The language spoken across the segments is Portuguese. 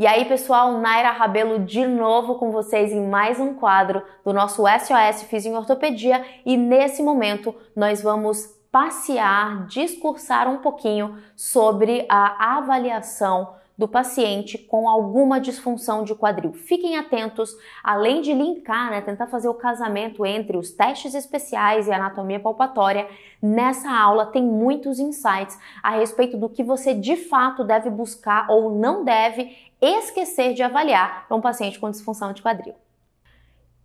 E aí, pessoal, Naira Rabelo de novo com vocês em mais um quadro do nosso SOS Ortopedia e nesse momento nós vamos passear, discursar um pouquinho sobre a avaliação do paciente com alguma disfunção de quadril. Fiquem atentos, além de linkar, né, tentar fazer o casamento entre os testes especiais e anatomia palpatória, nessa aula tem muitos insights a respeito do que você de fato deve buscar ou não deve esquecer de avaliar para um paciente com disfunção de quadril.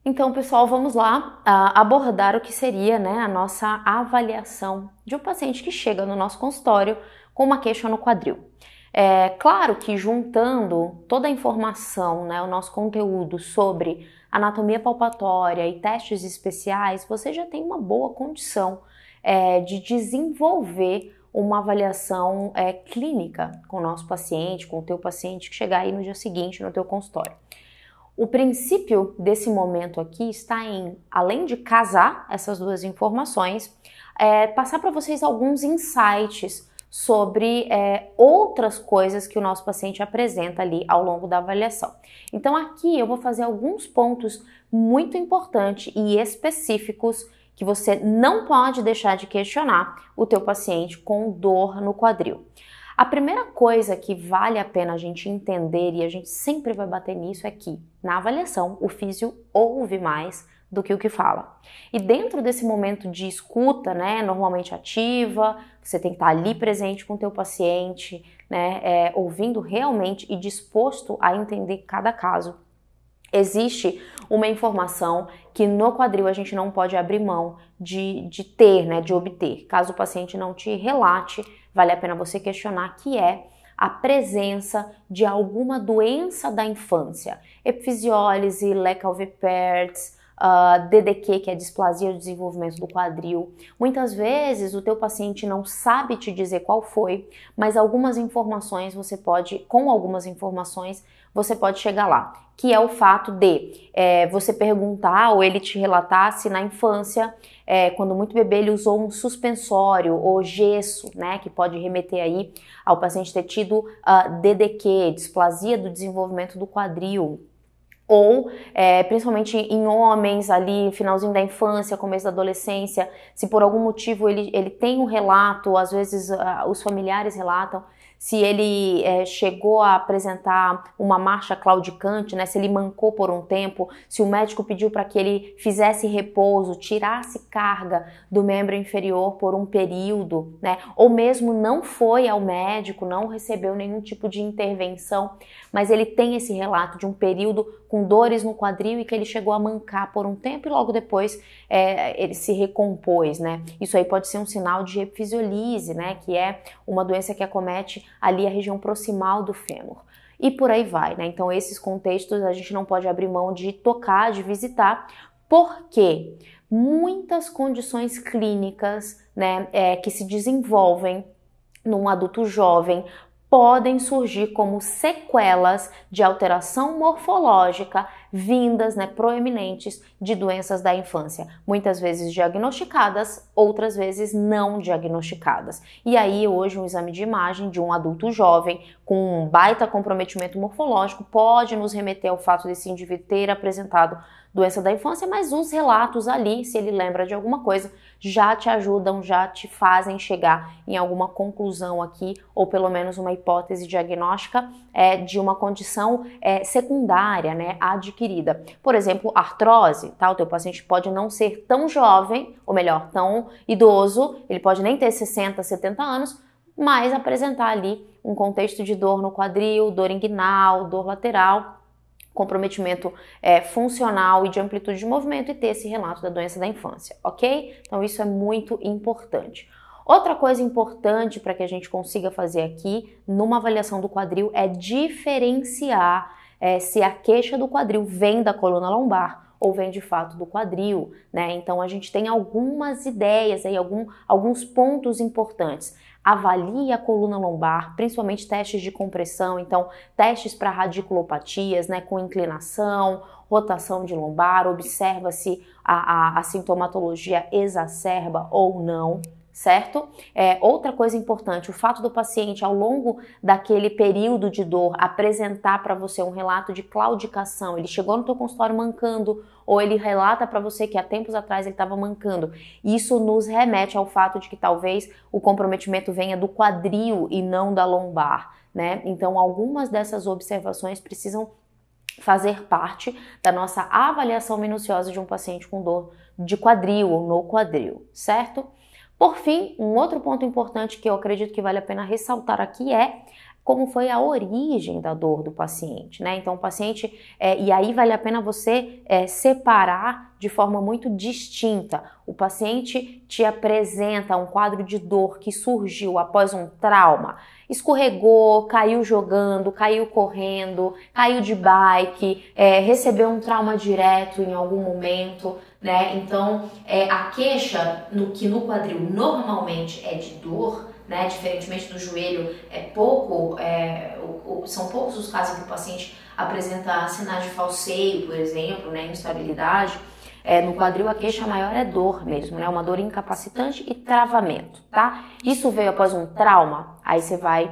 Então, pessoal, vamos lá ah, abordar o que seria né, a nossa avaliação de um paciente que chega no nosso consultório com uma queixa no quadril. É claro que juntando toda a informação, né, o nosso conteúdo sobre anatomia palpatória e testes especiais, você já tem uma boa condição é, de desenvolver uma avaliação é, clínica com o nosso paciente, com o teu paciente que chegar aí no dia seguinte no teu consultório. O princípio desse momento aqui está em, além de casar essas duas informações, é, passar para vocês alguns insights sobre é, outras coisas que o nosso paciente apresenta ali ao longo da avaliação. Então, aqui eu vou fazer alguns pontos muito importantes e específicos que você não pode deixar de questionar o teu paciente com dor no quadril. A primeira coisa que vale a pena a gente entender e a gente sempre vai bater nisso é que na avaliação o físio ouve mais do que o que fala. E dentro desse momento de escuta, né, normalmente ativa, você tem que estar ali presente com o teu paciente, né, é, ouvindo realmente e disposto a entender cada caso Existe uma informação que no quadril a gente não pode abrir mão de, de ter, né, de obter. Caso o paciente não te relate, vale a pena você questionar que é a presença de alguma doença da infância, epifisiólise, lecalviperts, uh, ah, DDQ, que é displasia do desenvolvimento do quadril. Muitas vezes o teu paciente não sabe te dizer qual foi, mas algumas informações você pode, com algumas informações, você pode chegar lá que é o fato de é, você perguntar ou ele te relatar se na infância, é, quando muito bebê, ele usou um suspensório ou gesso, né, que pode remeter aí ao paciente ter tido uh, ah, DDQ, displasia do desenvolvimento do quadril, ou é, principalmente em homens ali, finalzinho da infância, começo da adolescência, se por algum motivo ele, ele tem um relato, às vezes uh, os familiares relatam se ele é, chegou a apresentar uma marcha claudicante, né, se ele mancou por um tempo, se o médico pediu para que ele fizesse repouso, tirasse carga do membro inferior por um período, né, ou mesmo não foi ao médico, não recebeu nenhum tipo de intervenção, mas ele tem esse relato de um período com dores no quadril e que ele chegou a mancar por um tempo e logo depois é, ele se recompôs, né? Isso aí pode ser um sinal de epifisiolise, né? Que é uma doença que acomete ali a região proximal do fêmur. E por aí vai, né? Então, esses contextos a gente não pode abrir mão de tocar, de visitar, porque muitas condições clínicas, né, é, que se desenvolvem num adulto jovem podem surgir como sequelas de alteração morfológica vindas, né, proeminentes de doenças da infância, muitas vezes diagnosticadas, outras vezes não diagnosticadas. E aí hoje um exame de imagem de um adulto jovem com um baita comprometimento morfológico pode nos remeter ao fato desse indivíduo ter apresentado doença da infância, mas uns relatos ali, se ele lembra de alguma coisa, já te ajudam, já te fazem chegar em alguma conclusão aqui, ou pelo menos uma hipótese diagnóstica é, de uma condição é, secundária, né, adquirida. Por exemplo, artrose, tá? O teu paciente pode não ser tão jovem, ou melhor, tão idoso, ele pode nem ter 60, 70 anos, mas apresentar ali um contexto de dor no quadril, dor inguinal, dor lateral, comprometimento é, funcional e de amplitude de movimento e ter esse relato da doença da infância, ok? Então isso é muito importante. Outra coisa importante para que a gente consiga fazer aqui numa avaliação do quadril é diferenciar é, se a queixa do quadril vem da coluna lombar ou vem de fato do quadril, né? Então a gente tem algumas ideias aí, algum, alguns pontos importantes avalie a coluna lombar, principalmente testes de compressão, então testes para radiculopatias, né, com inclinação, rotação de lombar, observa se a, a, a sintomatologia exacerba ou não certo? É, outra coisa importante, o fato do paciente, ao longo daquele período de dor, apresentar para você um relato de claudicação, ele chegou no teu consultório mancando, ou ele relata para você que há tempos atrás ele estava mancando. Isso nos remete ao fato de que talvez o comprometimento venha do quadril e não da lombar, né? Então, algumas dessas observações precisam fazer parte da nossa avaliação minuciosa de um paciente com dor de quadril ou no quadril, certo? Por fim, um outro ponto importante que eu acredito que vale a pena ressaltar aqui é como foi a origem da dor do paciente, né? Então, o paciente, é, e aí vale a pena você é, separar de forma muito distinta. O paciente te apresenta um quadro de dor que surgiu após um trauma, escorregou, caiu jogando, caiu correndo, caiu de bike, é, recebeu um trauma direto em algum momento, né? Então, é, a queixa no que no quadril normalmente é de dor, né? Diferentemente do joelho, é pouco, é, o, o, são poucos os casos que o paciente apresenta sinais de falseio, por exemplo, né? Instabilidade. É, no quadril a queixa maior é dor mesmo, né? Uma dor incapacitante e travamento, tá? Isso veio após um trauma, aí você vai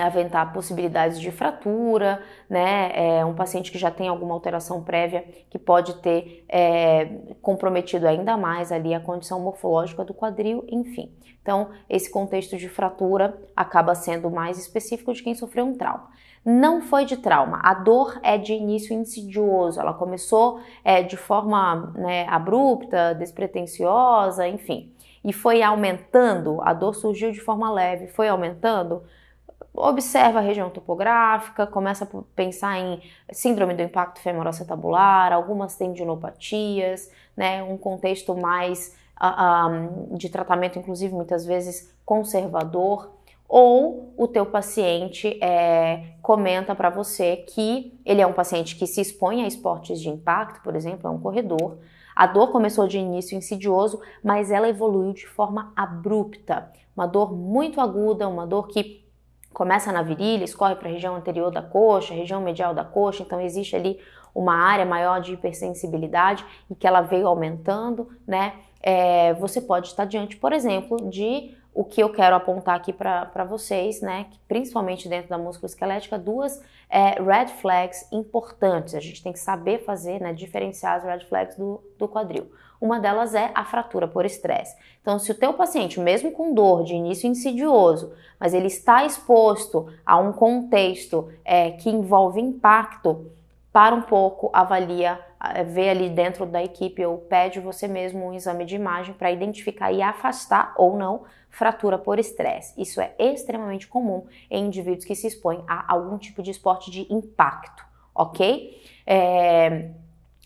é aventar possibilidades de fratura, né? É um paciente que já tem alguma alteração prévia que pode ter é, comprometido ainda mais ali a condição morfológica do quadril, enfim. Então, esse contexto de fratura acaba sendo mais específico de quem sofreu um trauma. Não foi de trauma, a dor é de início insidioso, ela começou é, de forma né, abrupta, despretensiosa, enfim, e foi aumentando, a dor surgiu de forma leve, foi aumentando observa a região topográfica, começa a pensar em síndrome do impacto femoroacetabular, algumas tendinopatias, né, um contexto mais uh, ah, um, ah, de tratamento, inclusive muitas vezes conservador, ou o teu paciente é, comenta para você que ele é um paciente que se expõe a esportes de impacto, por exemplo, é um corredor, a dor começou de início insidioso, mas ela evoluiu de forma abrupta. Uma dor muito aguda, uma dor que começa na virilha, escorre para a região anterior da coxa, região medial da coxa, então existe ali uma área maior de hipersensibilidade e que ela veio aumentando, né? É, você pode estar diante, por exemplo, de o que eu quero apontar aqui para vocês, né? Que principalmente dentro da musculoesquelética, duas é, red flags importantes. A gente tem que saber fazer, né? Diferenciar as red flags do, do quadril. Uma delas é a fratura por estresse. Então, se o teu paciente, mesmo com dor de início insidioso, mas ele está exposto a um contexto é, que envolve impacto, para um pouco, avalia, vê ali dentro da equipe ou pede você mesmo um exame de imagem para identificar e afastar ou não fratura por estresse. Isso é extremamente comum em indivíduos que se expõem a algum tipo de esporte de impacto, ok? É...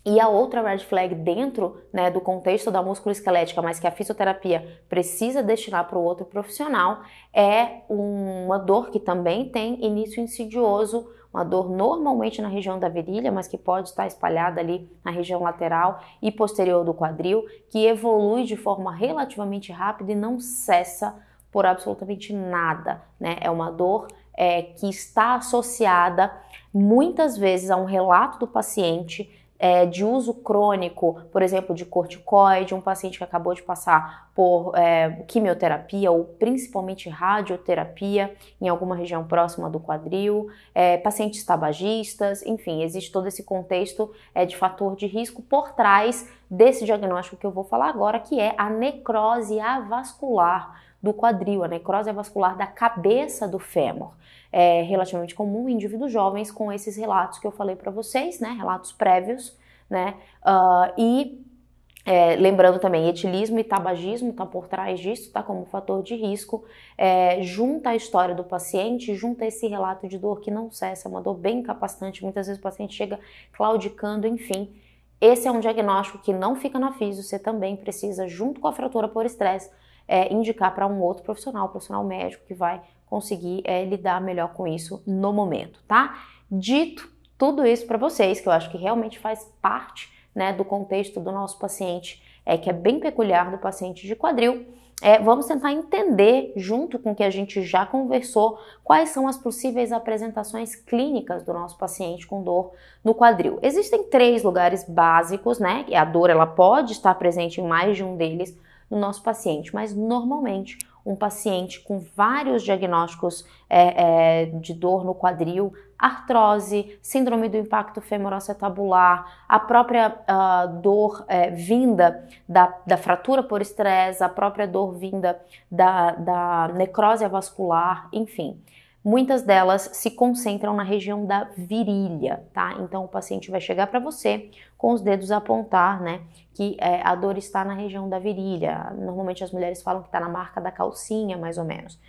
E a outra red flag dentro né, do contexto da musculoesquelética, mas que a fisioterapia precisa destinar para o outro profissional, é uma dor que também tem início insidioso, uma dor normalmente na região da virilha, mas que pode estar espalhada ali na região lateral e posterior do quadril, que evolui de forma relativamente rápida e não cessa por absolutamente nada. Né? É uma dor é, que está associada muitas vezes a um relato do paciente é, de uso crônico, por exemplo, de corticoide, um paciente que acabou de passar por é, quimioterapia ou principalmente radioterapia em alguma região próxima do quadril, é, pacientes tabagistas, enfim, existe todo esse contexto é, de fator de risco por trás desse diagnóstico que eu vou falar agora, que é a necrose avascular do quadril, a necrose vascular da cabeça do fêmur. É relativamente comum em indivíduos jovens com esses relatos que eu falei para vocês, né? Relatos prévios, né? Uh, e é, lembrando também, etilismo e tabagismo está por trás disso, tá? como fator de risco. É, junta a história do paciente, junta esse relato de dor que não cessa, é uma dor bem incapacitante. Muitas vezes o paciente chega claudicando, enfim. Esse é um diagnóstico que não fica na física, você também precisa, junto com a fratura por estresse, é, indicar para um outro profissional, um profissional médico que vai conseguir é, lidar melhor com isso no momento, tá? Dito tudo isso para vocês, que eu acho que realmente faz parte né, do contexto do nosso paciente, é, que é bem peculiar do paciente de quadril. É, vamos tentar entender, junto com o que a gente já conversou, quais são as possíveis apresentações clínicas do nosso paciente com dor no quadril. Existem três lugares básicos, né? A dor ela pode estar presente em mais de um deles, no nosso paciente, mas normalmente um paciente com vários diagnósticos é, é, de dor no quadril, artrose, síndrome do impacto femoroacetabular, a própria uh, dor é, vinda da, da, fratura por estresse, a própria dor vinda da, da necrose vascular, enfim. Muitas delas se concentram na região da virilha, tá? Então o paciente vai chegar para você com os dedos a apontar, né? Que é, a dor está na região da virilha. Normalmente as mulheres falam que está na marca da calcinha, mais ou menos.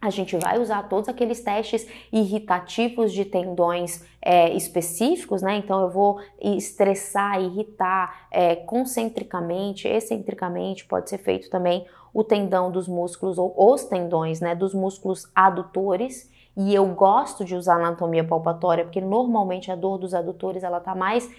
A gente vai usar todos aqueles testes irritativos de tendões é, específicos, né? Então eu vou estressar, irritar é, concentricamente, excentricamente, pode ser feito também o tendão dos músculos, ou os tendões, né, dos músculos adutores. E eu gosto de usar anatomia palpatória, porque normalmente a dor dos adutores, ela tá mais...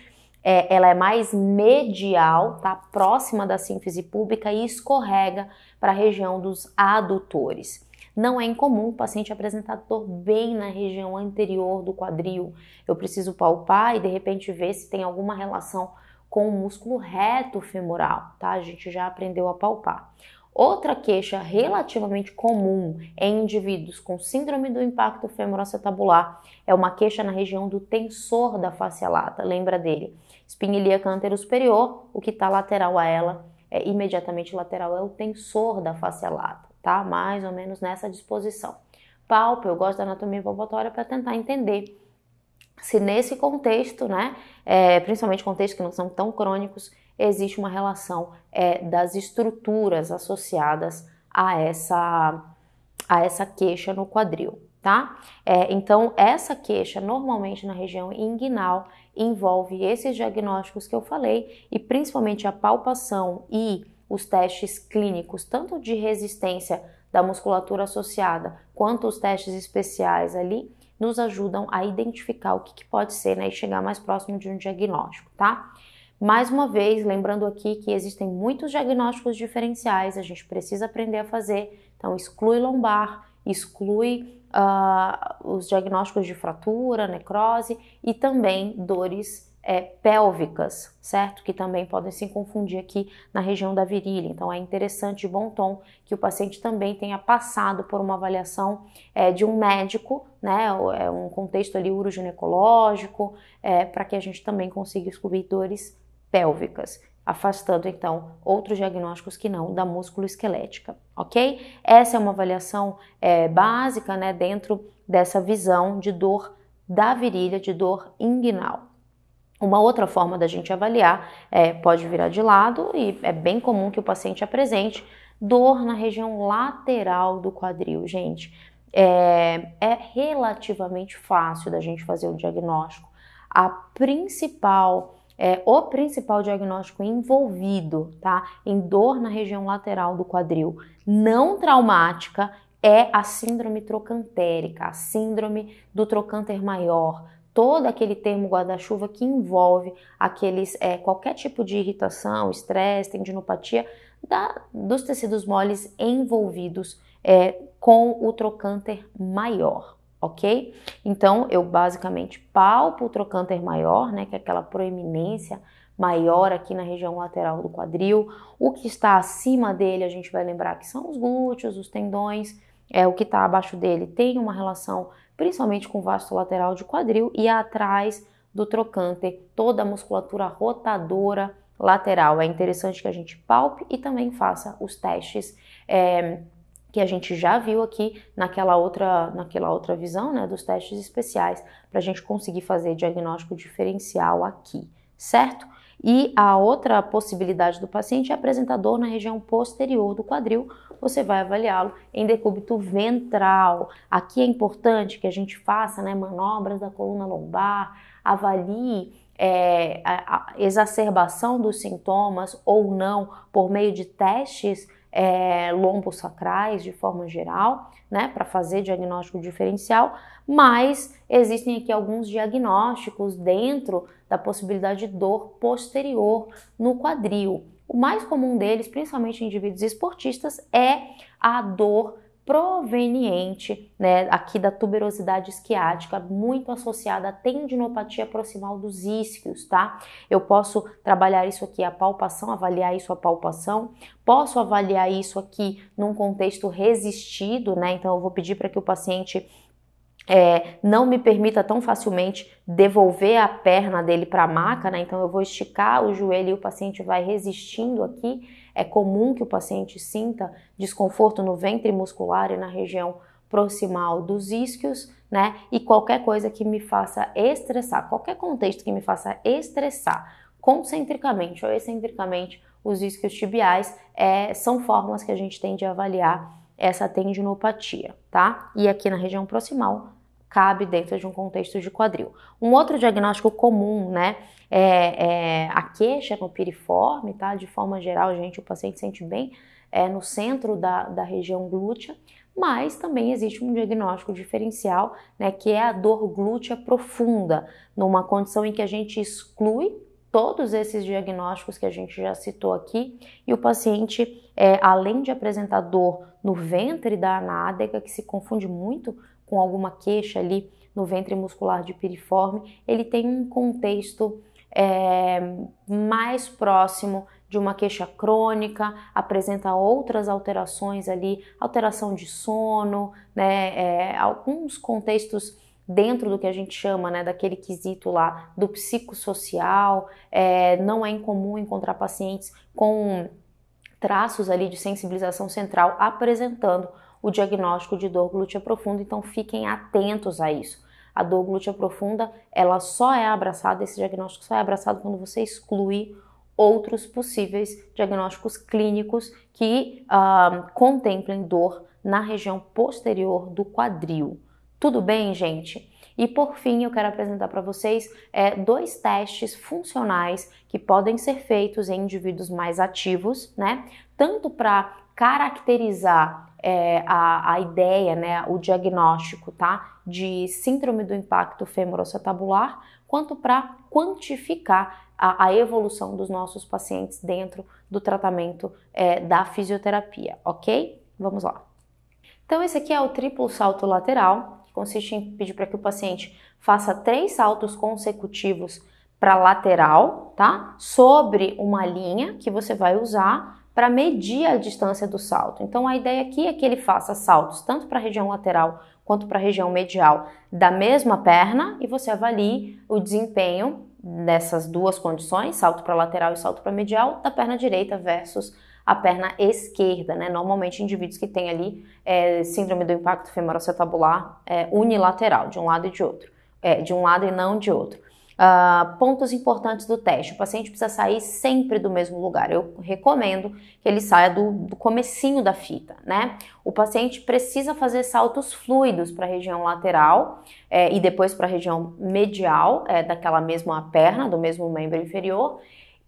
É, ela é mais medial, tá próxima da sínfise pública e escorrega para a região dos adutores. Não é incomum o paciente apresentar dor bem na região anterior do quadril. Eu preciso palpar e de repente ver se tem alguma relação com o músculo reto femoral, tá? A gente já aprendeu a palpar. Outra queixa relativamente comum em indivíduos com síndrome do impacto femoroacetabular é uma queixa na região do tensor da face lata, lembra dele? Espinilia cantero superior, o que está lateral a ela, é imediatamente lateral é o tensor da face lata, tá? Mais ou menos nessa disposição. Palpa, eu gosto da anatomia palpatória para tentar entender se nesse contexto, né, é, principalmente contextos que não são tão crônicos, existe uma relação é, das estruturas associadas a essa, a essa queixa no quadril, tá? É, então, essa queixa, normalmente na região inguinal, envolve esses diagnósticos que eu falei e principalmente a palpação e os testes clínicos, tanto de resistência da musculatura associada quanto os testes especiais ali, nos ajudam a identificar o que, que pode ser né, e chegar mais próximo de um diagnóstico, tá? Mais uma vez, lembrando aqui que existem muitos diagnósticos diferenciais, a gente precisa aprender a fazer, então exclui lombar, exclui uh, os diagnósticos de fratura, necrose e também dores é, pélvicas, certo? Que também podem se confundir aqui na região da virilha. Então é interessante, de bom tom, que o paciente também tenha passado por uma avaliação é, de um médico, né? É, um contexto ali uroginecológico, é, para que a gente também consiga excluir dores pélvicas, afastando então outros diagnósticos que não da musculoesquelética, ok? Essa é uma avaliação é, básica, né, dentro dessa visão de dor da virilha, de dor inguinal. Uma outra forma da gente avaliar é, pode virar de lado e é bem comum que o paciente apresente dor na região lateral do quadril, gente. É, é relativamente fácil da gente fazer o diagnóstico. A principal é o principal diagnóstico envolvido, tá? Em dor na região lateral do quadril não traumática é a síndrome trocantérica, a síndrome do trocânter maior, todo aquele termo guarda-chuva que envolve aqueles é, qualquer tipo de irritação, estresse, tendinopatia da, dos tecidos moles envolvidos é, com o trocânter maior ok? Então eu basicamente palpo o trocânter maior, né, que é aquela proeminência maior aqui na região lateral do quadril. O que está acima dele, a gente vai lembrar que são os glúteos, os tendões. É o que está abaixo dele tem uma relação principalmente com o vasto lateral de quadril e atrás do trocânter, toda a musculatura rotadora lateral. É interessante que a gente palpe e também faça os testes é, que a gente já viu aqui naquela outra, naquela outra visão né, dos testes especiais, para a gente conseguir fazer diagnóstico diferencial aqui, certo? E a outra possibilidade do paciente é apresentar dor na região posterior do quadril, você vai avaliá-lo em decúbito ventral. Aqui é importante que a gente faça né, manobras da coluna lombar, avalie é, a, a exacerbação dos sintomas ou não por meio de testes é, lombos sacrais de forma geral, né, para fazer diagnóstico diferencial, mas existem aqui alguns diagnósticos dentro da possibilidade de dor posterior no quadril. O mais comum deles, principalmente em indivíduos esportistas, é a dor proveniente né, aqui da tuberosidade esquiática, muito associada à tendinopatia proximal dos isquios, tá? Eu posso trabalhar isso aqui a palpação, avaliar isso a palpação, posso avaliar isso aqui num contexto resistido, né? Então eu vou pedir para que o paciente é, não me permita tão facilmente devolver a perna dele para a maca, né? Então eu vou esticar o joelho e o paciente vai resistindo aqui. É comum que o paciente sinta desconforto no ventre muscular e na região proximal dos isquios, né? E qualquer coisa que me faça estressar, qualquer contexto que me faça estressar concentricamente ou excentricamente os isquios tibiais é, são formas que a gente tem de avaliar essa tendinopatia, tá? E aqui na região proximal cabe dentro de um contexto de quadril. Um outro diagnóstico comum, né, é, é a queixa no piriforme, tá? De forma geral, gente, o paciente sente bem é, no centro da, da região glútea, mas também existe um diagnóstico diferencial, né, que é a dor glútea profunda, numa condição em que a gente exclui todos esses diagnósticos que a gente já citou aqui, e o paciente, é, além de apresentar dor no ventre da anádega, que se confunde muito com alguma queixa ali no ventre muscular de piriforme, ele tem um contexto é, mais próximo de uma queixa crônica, apresenta outras alterações ali, alteração de sono, né, é, alguns contextos dentro do que a gente chama, né, daquele quesito lá do psicossocial, é, não é incomum encontrar pacientes com traços ali de sensibilização central apresentando o diagnóstico de dor glútea profunda, então fiquem atentos a isso. A dor glútea profunda, ela só é abraçada, esse diagnóstico só é abraçado quando você exclui outros possíveis diagnósticos clínicos que uh, contemplem dor na região posterior do quadril. Tudo bem, gente? E por fim, eu quero apresentar para vocês é, dois testes funcionais que podem ser feitos em indivíduos mais ativos, né? Tanto para caracterizar é, a, a ideia, né, o diagnóstico, tá? De síndrome do impacto femoroacetabular, quanto para quantificar a, a, evolução dos nossos pacientes dentro do tratamento é, da fisioterapia, ok? Vamos lá. Então, esse aqui é o triplo salto lateral, que consiste em pedir para que o paciente faça três saltos consecutivos para lateral, tá? Sobre uma linha que você vai usar para medir a distância do salto. Então a ideia aqui é que ele faça saltos tanto para a região lateral quanto para a região medial da mesma perna e você avalie o desempenho nessas duas condições, salto para lateral e salto para medial, da perna direita versus a perna esquerda, né? Normalmente indivíduos que têm ali é, síndrome do impacto femoroacetabular é, unilateral, de um lado e de outro, é, de um lado e não de outro. Uh, pontos importantes do teste. O paciente precisa sair sempre do mesmo lugar. Eu recomendo que ele saia do, do comecinho da fita, né? O paciente precisa fazer saltos fluidos para a região lateral é, e depois para a região medial, é, daquela mesma perna, do mesmo membro inferior.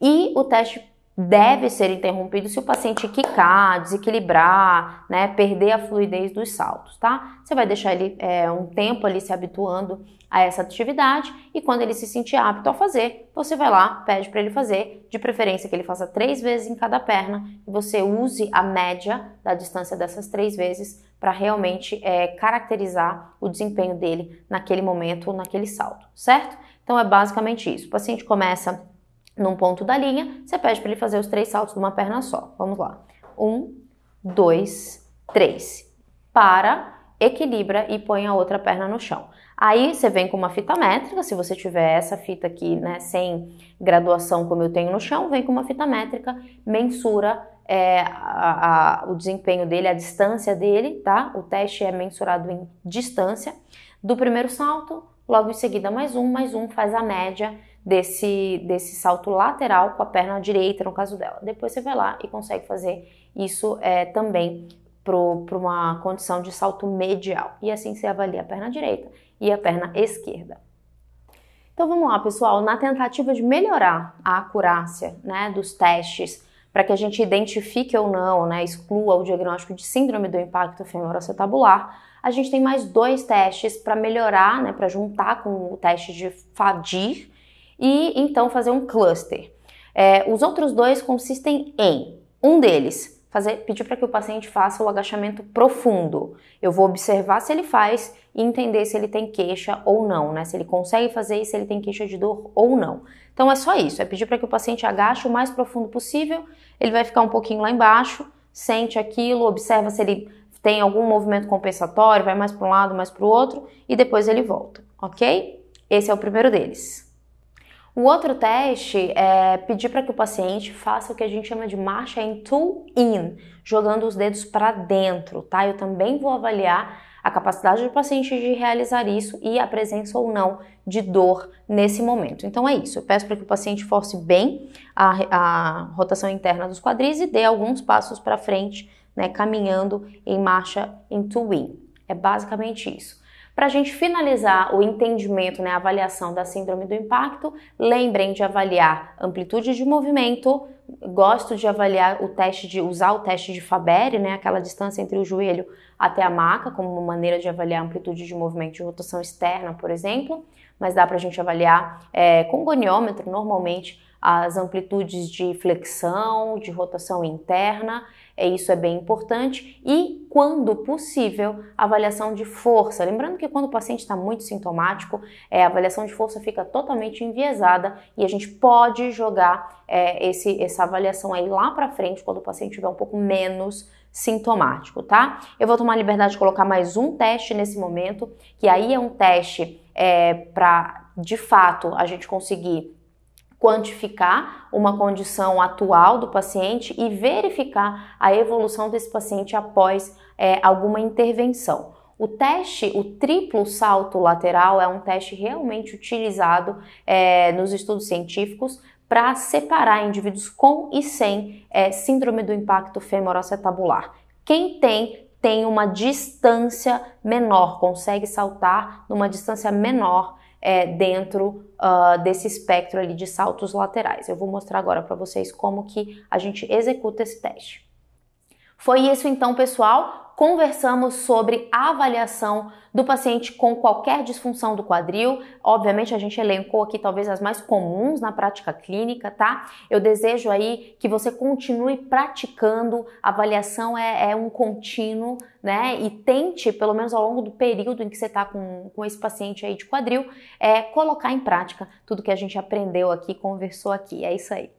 E o teste deve ser interrompido se o paciente quicar, desequilibrar, né, perder a fluidez dos saltos, tá? Você vai deixar ele é, um tempo ali se habituando a essa atividade e quando ele se sentir apto a fazer, você vai lá, pede para ele fazer, de preferência que ele faça três vezes em cada perna e você use a média da distância dessas três vezes para realmente é, caracterizar o desempenho dele naquele momento, naquele salto, certo? Então é basicamente isso. O paciente começa num ponto da linha, você pede para ele fazer os três saltos de uma perna só. Vamos lá. Um, dois, três. Para, equilibra e põe a outra perna no chão. Aí você vem com uma fita métrica, se você tiver essa fita aqui, né, sem graduação como eu tenho no chão, vem com uma fita métrica, mensura é, a, a, o desempenho dele, a distância dele, tá? O teste é mensurado em distância do primeiro salto, logo em seguida mais um, mais um, faz a média desse, desse salto lateral com a perna direita, no caso dela. Depois você vai lá e consegue fazer isso é, também para uma condição de salto medial. E assim você avalia a perna direita e a perna esquerda. Então vamos lá, pessoal, na tentativa de melhorar a acurácia né, dos testes para que a gente identifique ou não, né, exclua o diagnóstico de síndrome do impacto femoroacetabular, a gente tem mais dois testes para melhorar, né, para juntar com o teste de FADIR, e então fazer um cluster. É, os outros dois consistem em um deles fazer pedir para que o paciente faça o agachamento profundo. Eu vou observar se ele faz e entender se ele tem queixa ou não, né? Se ele consegue fazer e se ele tem queixa de dor ou não. Então é só isso, é pedir para que o paciente agache o mais profundo possível. Ele vai ficar um pouquinho lá embaixo, sente aquilo, observa se ele tem algum movimento compensatório, vai mais para um lado, mais para o outro e depois ele volta, ok? Esse é o primeiro deles. O outro teste é pedir para que o paciente faça o que a gente chama de marcha em two in, jogando os dedos para dentro, tá? Eu também vou avaliar a capacidade do paciente de realizar isso e a presença ou não de dor nesse momento. Então é isso, eu peço para que o paciente force bem a, a rotação interna dos quadris e dê alguns passos para frente, né, caminhando em marcha em two in. É basicamente isso. Para a gente finalizar o entendimento, né, a avaliação da síndrome do impacto, lembrem de avaliar amplitude de movimento. Gosto de avaliar o teste de usar o teste de Faber, né, aquela distância entre o joelho até a maca, como uma maneira de avaliar amplitude de movimento de rotação externa, por exemplo. Mas dá para a gente avaliar é, com goniômetro normalmente as amplitudes de flexão, de rotação interna é, isso é bem importante e, quando possível, avaliação de força. Lembrando que quando o paciente está muito sintomático, é, a avaliação de força fica totalmente enviesada e a gente pode jogar é, esse, essa avaliação aí lá para frente quando o paciente tiver um pouco menos sintomático, tá? Eu vou tomar liberdade de colocar mais um teste nesse momento, que aí é um teste é, para de fato a gente conseguir quantificar uma condição atual do paciente e verificar a evolução desse paciente após é, alguma intervenção. O teste, o triplo salto lateral, é um teste realmente utilizado é, nos estudos científicos para separar indivíduos com e sem é, síndrome do impacto femoroacetabular. Quem tem tem uma distância menor, consegue saltar numa distância menor é, dentro uh, desse espectro ali de saltos laterais. Eu vou mostrar agora para vocês como que a gente executa esse teste. Foi isso então, pessoal conversamos sobre a avaliação do paciente com qualquer disfunção do quadril. Obviamente, a gente elencou aqui talvez as mais comuns na prática clínica, tá? Eu desejo aí que você continue praticando. A avaliação é, é um contínuo, né? E tente, pelo menos ao longo do período em que você está com, com esse paciente aí de quadril, é, colocar em prática tudo que a gente aprendeu aqui, conversou aqui. É isso aí.